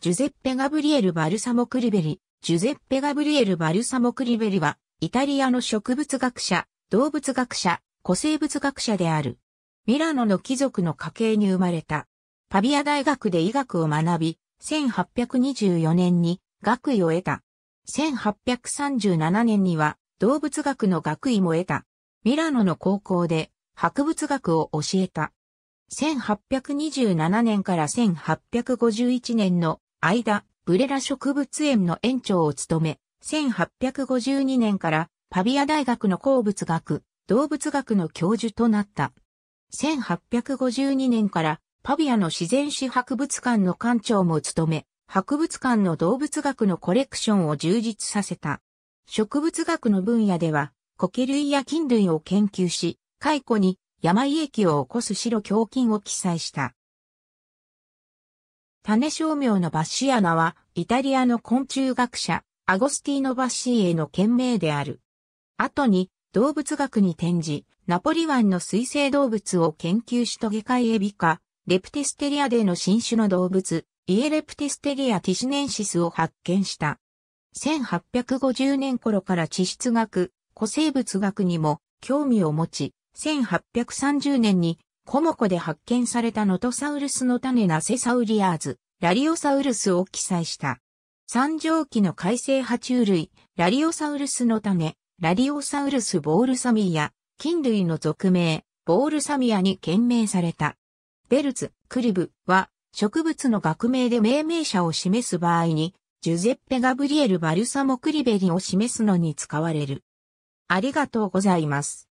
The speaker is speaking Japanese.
ジュゼッペ・ガブリエル・バルサモ・クリベリ。ジュゼッペ・ガブリエル・バルサモ・クリベリは、イタリアの植物学者、動物学者、古生物学者である。ミラノの貴族の家系に生まれた。パビア大学で医学を学び、1824年に学位を得た。1837年には動物学の学位も得た。ミラノの高校で博物学を教えた。1827年から1851年の間、ブレラ植物園の園長を務め、1852年からパビア大学の鉱物学、動物学の教授となった。1852年からパビアの自然史博物館の館長も務め、博物館の動物学のコレクションを充実させた。植物学の分野では、苔類や菌類を研究し、解雇に山胃液を起こす白胸菌を記載した。種商名のバッシアナは、イタリアの昆虫学者、アゴスティーノ・バッシーへの懸命である。後に、動物学に転じ、ナポリ湾の水生動物を研究しトゲカイエビ科、レプテステリアでの新種の動物、イエレプテステリアティシネンシスを発見した。1850年頃から地質学、古生物学にも興味を持ち、1830年にコモコで発見されたノトサウルスの種ナセサウリアーズ、ラリオサウルスを記載した。三畳紀の海生爬虫類、ラリオサウルスの種、ラリオサウルスボールサミア、菌類の俗名、ボールサミアに懸命された。ベルツ、クリブは、植物の学名で命名者を示す場合に、ジュゼッペ・ガブリエル・バルサモ・クリベリを示すのに使われる。ありがとうございます。